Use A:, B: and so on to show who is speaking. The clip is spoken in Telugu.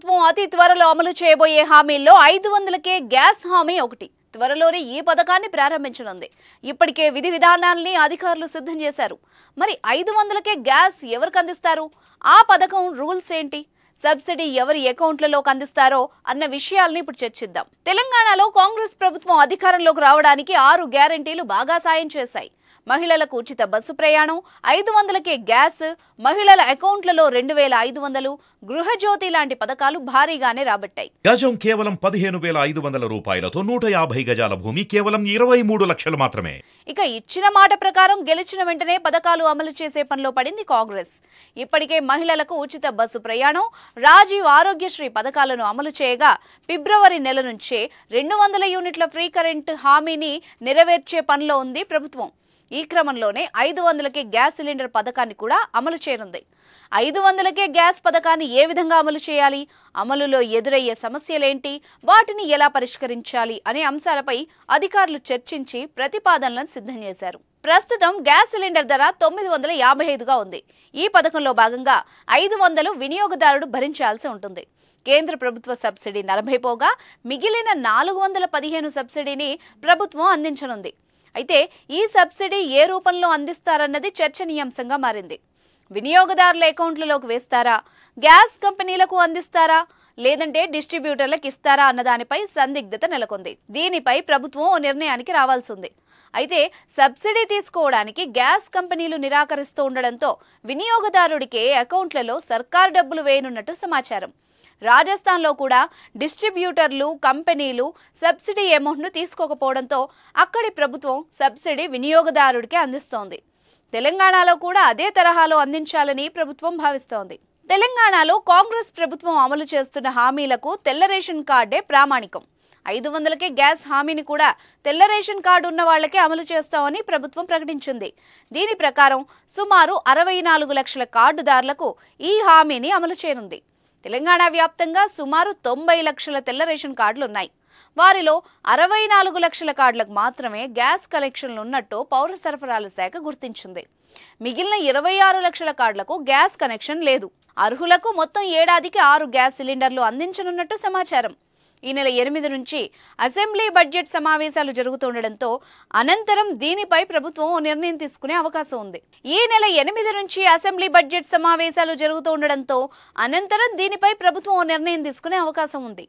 A: ప్రభుత్వం అతి త్వరలో అమలు చేయబోయే హామీల్లో ఐదు వందలకే గ్యాస్ హామీ ఒకటి త్వరలోనే ఈ పథకాన్ని ప్రారంభించనుంది ఇప్పటికే విధి విధానాల్ని అధికారులు సిద్ధం చేశారు మరి ఐదు వందలకే గ్యాస్ ఎవరికి అందిస్తారు ఆ పథకం రూల్స్ ఏంటి సబ్సిడీ ఎవరి అకౌంట్లలోకి అందిస్తారో అన్న విషయాల్ని ఇప్పుడు చర్చిద్దాం తెలంగాణలో కాంగ్రెస్ ప్రభుత్వం అధికారంలోకి రావడానికి ఆరు గ్యారంటీలు బాగా సాయం చేశాయి మహిళలకు ఉచిత బస్సు ప్రయాణం ఐదు వందలకే గ్యాస్ మహిళల అకౌంట్లలో రెండు వేల ఐదు వందలు గృహజ్యోతి లాంటి పథకాలు భారీగానే రాబట్టాయి గజం కేవలం పదిహేను వేల ఐదు వందల రూపాయలతో నూట యాభై గజాల భూమి కేవలం ఇరవై మూడు లక్షలు మాత్రమే ఇక ఇచ్చిన మాట ప్రకారం గెలిచిన వెంటనే పథకాలు అమలు చేసే పనిలో పడింది కాంగ్రెస్ ఇప్పటికే మహిళలకు ఉచిత బస్సు ప్రయాణం రాజీవ్ ఆరోగ్యశ్రీ పథకాలను అమలు చేయగా ఫిబ్రవరి నెల నుంచే రెండు వందల యూనిట్ల ఫ్రీ కరెంట్ హామీని నెరవేర్చే పనిలో ఉంది ప్రభుత్వం ఈ క్రమంలోనే ఐదు వందలకే గ్యాస్ సిలిండర్ పథకాన్ని కూడా అమలు చేయనుంది ఐదు వందలకే గ్యాస్ పథకాన్ని ఏ విధంగా అమలు చేయాలి అమలులో ఎదురయ్యే సమస్యలేంటి వాటిని ఎలా పరిష్కరించాలి అనే అంశాలపై అధికారులు చర్చించి ప్రతిపాదనలను సిద్ధం చేశారు ప్రస్తుతం గ్యాస్ సిలిండర్ ధర తొమ్మిది వందల యాభై ఐదుగా ఉంది ఈ పథకంలో భాగంగా ఐదు వందలు వినియోగదారుడు భరించాల్సి ఉంటుంది కేంద్ర ప్రభుత్వ సబ్సిడీ నలభై పోగా మిగిలిన నాలుగు వందల పదిహేను సబ్సిడీని ప్రభుత్వం అందించనుంది అయితే ఈ సబ్సిడీ ఏ రూపంలో అందిస్తారన్నది చర్చనీయాంశంగా మారింది వినియోగదారుల అకౌంట్లలోకి వేస్తారా గ్యాస్ కంపెనీలకు అందిస్తారా లేదంటే డిస్ట్రిబ్యూటర్లకు ఇస్తారా అన్న దానిపై సందిగ్ధత నెలకొంది దీనిపై ప్రభుత్వం ఓ నిర్ణయానికి రావాల్సి ఉంది అయితే సబ్సిడీ తీసుకోవడానికి గ్యాస్ కంపెనీలు నిరాకరిస్తూ ఉండడంతో వినియోగదారుడికే అకౌంట్లలో సర్కారు డబ్బులు వేయనున్నట్టు సమాచారం రాజస్థాన్లో కూడా డిస్ట్రిబ్యూటర్లు కంపెనీలు సబ్సిడీ అమౌంట్ను తీసుకోకపోవడంతో అక్కడి ప్రభుత్వం సబ్సిడీ వినియోగదారుడికి అందిస్తోంది తెలంగాణలో కూడా అదే తరహాలో అందించాలని ప్రభుత్వం భావిస్తోంది తెలంగాణలో కాంగ్రెస్ ప్రభుత్వం అమలు చేస్తున్న హామీలకు తెల్ల రేషన్ కార్డే ప్రామాణికం ఐదు వందలకే గ్యాస్ హామీని కూడా తెల్ల రేషన్ కార్డు ఉన్న వాళ్లకే అమలు చేస్తామని ప్రభుత్వం ప్రకటించింది దీని ప్రకారం సుమారు అరవై నాలుగు లక్షల కార్డుదారులకు ఈ హామీని అమలు చేయనుంది తెలంగాణ వ్యాప్తంగా సుమారు తొంభై లక్షల తెల్ల రేషన్ కార్డులున్నాయి వారిలో అరవై నాలుగు లక్షల కార్డులకు మాత్రమే గ్యాస్ కనెక్షన్లు ఉన్నట్టు పౌర సరఫరాల శాఖ గుర్తించింది మిగిలిన ఇరవై ఆరు లక్షల కార్డులకు గ్యాస్ కనెక్షన్ లేదు అర్హులకు మొత్తం ఏడాదికి ఆరు గ్యాస్ సిలిండర్లు అందించనున్నట్టు సమాచారం ఈ నెల ఎనిమిది నుంచి అసెంబ్లీ బడ్జెట్ సమావేశాలు జరుగుతుండటంతో అనంతరం దీనిపై ప్రభుత్వం నిర్ణయం తీసుకునే అవకాశం ఉంది ఈ నెల ఎనిమిది నుంచి అసెంబ్లీ బడ్జెట్ సమావేశాలు జరుగుతుండటంతో అనంతరం దీనిపై ప్రభుత్వం నిర్ణయం తీసుకునే అవకాశం ఉంది